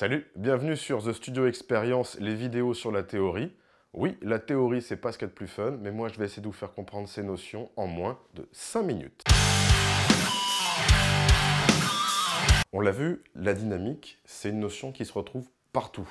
Salut, bienvenue sur The Studio Experience, les vidéos sur la théorie. Oui, la théorie, c'est pas ce qu'il y a de plus fun, mais moi, je vais essayer de vous faire comprendre ces notions en moins de 5 minutes. On l'a vu, la dynamique, c'est une notion qui se retrouve partout.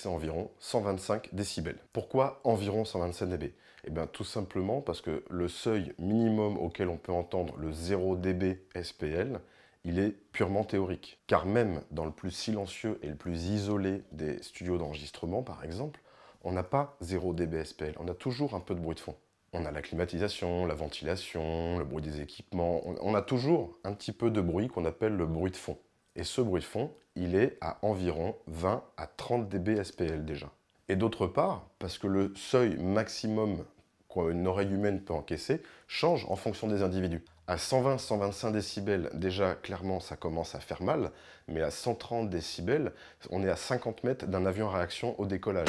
C'est environ 125 décibels. Pourquoi environ 125 dB Eh bien, tout simplement parce que le seuil minimum auquel on peut entendre le 0 dB SPL il est purement théorique. Car même dans le plus silencieux et le plus isolé des studios d'enregistrement, par exemple, on n'a pas dB SPL, on a toujours un peu de bruit de fond. On a la climatisation, la ventilation, le bruit des équipements, on a toujours un petit peu de bruit qu'on appelle le bruit de fond. Et ce bruit de fond, il est à environ 20 à 30 dB SPL déjà. Et d'autre part, parce que le seuil maximum qu'une oreille humaine peut encaisser change en fonction des individus. À 120-125 décibels, déjà clairement ça commence à faire mal, mais à 130 décibels, on est à 50 mètres d'un avion à réaction au décollage.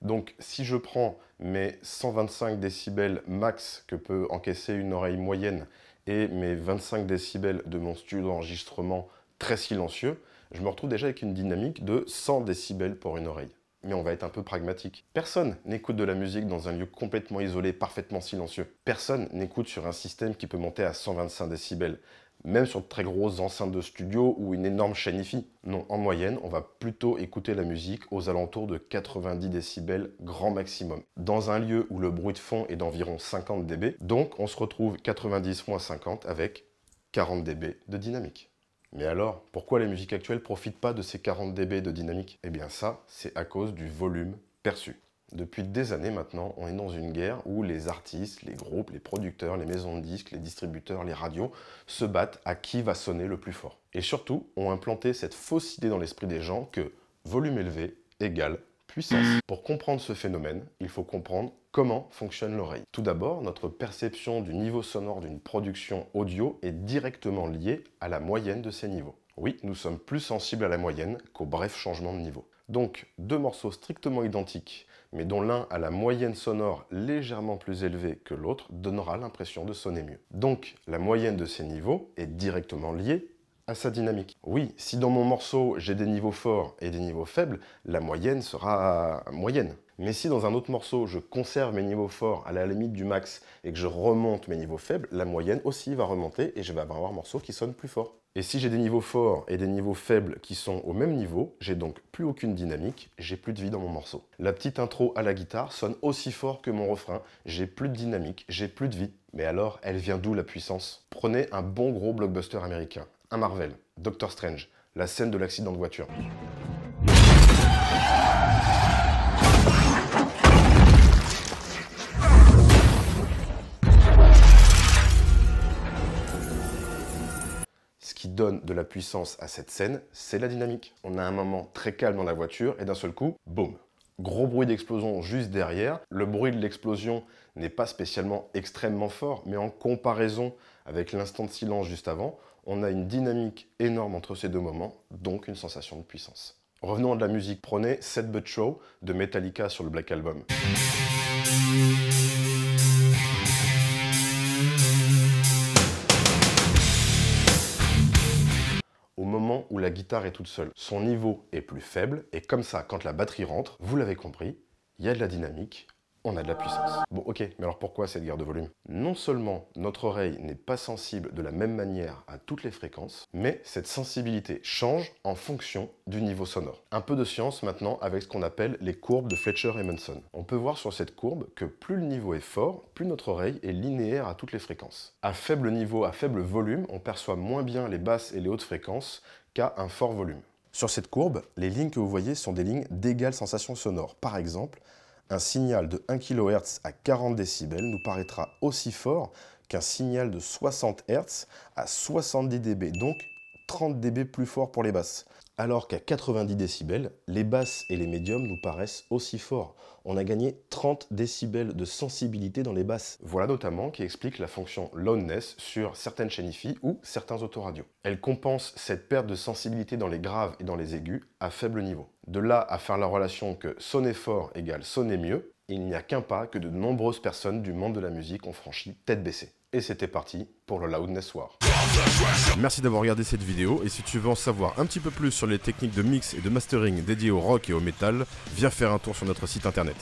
Donc si je prends mes 125 décibels max que peut encaisser une oreille moyenne et mes 25 décibels de mon studio d'enregistrement très silencieux, je me retrouve déjà avec une dynamique de 100 décibels pour une oreille mais on va être un peu pragmatique. Personne n'écoute de la musique dans un lieu complètement isolé, parfaitement silencieux. Personne n'écoute sur un système qui peut monter à 125 décibels, même sur de très grosses enceintes de studio ou une énorme chaîne IFI. Non, en moyenne, on va plutôt écouter la musique aux alentours de 90 décibels grand maximum, dans un lieu où le bruit de fond est d'environ 50 dB, donc on se retrouve 90 moins 50 avec 40 dB de dynamique. Mais alors, pourquoi la musique actuelle profite pas de ces 40 dB de dynamique Eh bien ça, c'est à cause du volume perçu. Depuis des années maintenant, on est dans une guerre où les artistes, les groupes, les producteurs, les maisons de disques, les distributeurs, les radios se battent à qui va sonner le plus fort. Et surtout, ont implanté cette fausse idée dans l'esprit des gens que volume élevé égale pour comprendre ce phénomène, il faut comprendre comment fonctionne l'oreille. Tout d'abord, notre perception du niveau sonore d'une production audio est directement liée à la moyenne de ces niveaux. Oui, nous sommes plus sensibles à la moyenne qu'au bref changement de niveau. Donc, deux morceaux strictement identiques, mais dont l'un a la moyenne sonore légèrement plus élevée que l'autre, donnera l'impression de sonner mieux. Donc, la moyenne de ces niveaux est directement liée à sa dynamique. Oui, si dans mon morceau j'ai des niveaux forts et des niveaux faibles, la moyenne sera moyenne. Mais si dans un autre morceau je conserve mes niveaux forts à la limite du max et que je remonte mes niveaux faibles, la moyenne aussi va remonter et je vais avoir un morceau qui sonne plus fort. Et si j'ai des niveaux forts et des niveaux faibles qui sont au même niveau, j'ai donc plus aucune dynamique, j'ai plus de vie dans mon morceau. La petite intro à la guitare sonne aussi fort que mon refrain, j'ai plus de dynamique, j'ai plus de vie. Mais alors, elle vient d'où la puissance Prenez un bon gros blockbuster américain, un Marvel, Doctor Strange, la scène de l'accident de voiture. Ce qui donne de la puissance à cette scène, c'est la dynamique. On a un moment très calme dans la voiture et d'un seul coup, boum, gros bruit d'explosion juste derrière. Le bruit de l'explosion n'est pas spécialement extrêmement fort, mais en comparaison avec l'instant de silence juste avant, on a une dynamique énorme entre ces deux moments, donc une sensation de puissance. Revenons à de la musique, prenez Set But Show de Metallica sur le Black Album. Au moment où la guitare est toute seule, son niveau est plus faible, et comme ça, quand la batterie rentre, vous l'avez compris, il y a de la dynamique, on a de la puissance. Bon, ok, mais alors pourquoi cette guerre de volume Non seulement notre oreille n'est pas sensible de la même manière à toutes les fréquences, mais cette sensibilité change en fonction du niveau sonore. Un peu de science maintenant avec ce qu'on appelle les courbes de fletcher Munson. On peut voir sur cette courbe que plus le niveau est fort, plus notre oreille est linéaire à toutes les fréquences. À faible niveau, à faible volume, on perçoit moins bien les basses et les hautes fréquences qu'à un fort volume. Sur cette courbe, les lignes que vous voyez sont des lignes d'égale sensation sonore. Par exemple, un signal de 1 kHz à 40 dB nous paraîtra aussi fort qu'un signal de 60 Hz à 70 dB, donc 30 dB plus fort pour les basses. Alors qu'à 90 dB, les basses et les médiums nous paraissent aussi forts. On a gagné 30 dB de sensibilité dans les basses. Voilà notamment qui explique la fonction loudness sur certaines chaînes IFI ou certains autoradios. Elle compense cette perte de sensibilité dans les graves et dans les aigus à faible niveau. De là à faire la relation que sonner fort égale sonner mieux, il n'y a qu'un pas que de nombreuses personnes du monde de la musique ont franchi tête baissée. Et c'était parti pour le Loudness War. Merci d'avoir regardé cette vidéo et si tu veux en savoir un petit peu plus sur les techniques de mix et de mastering dédiées au rock et au metal, viens faire un tour sur notre site internet.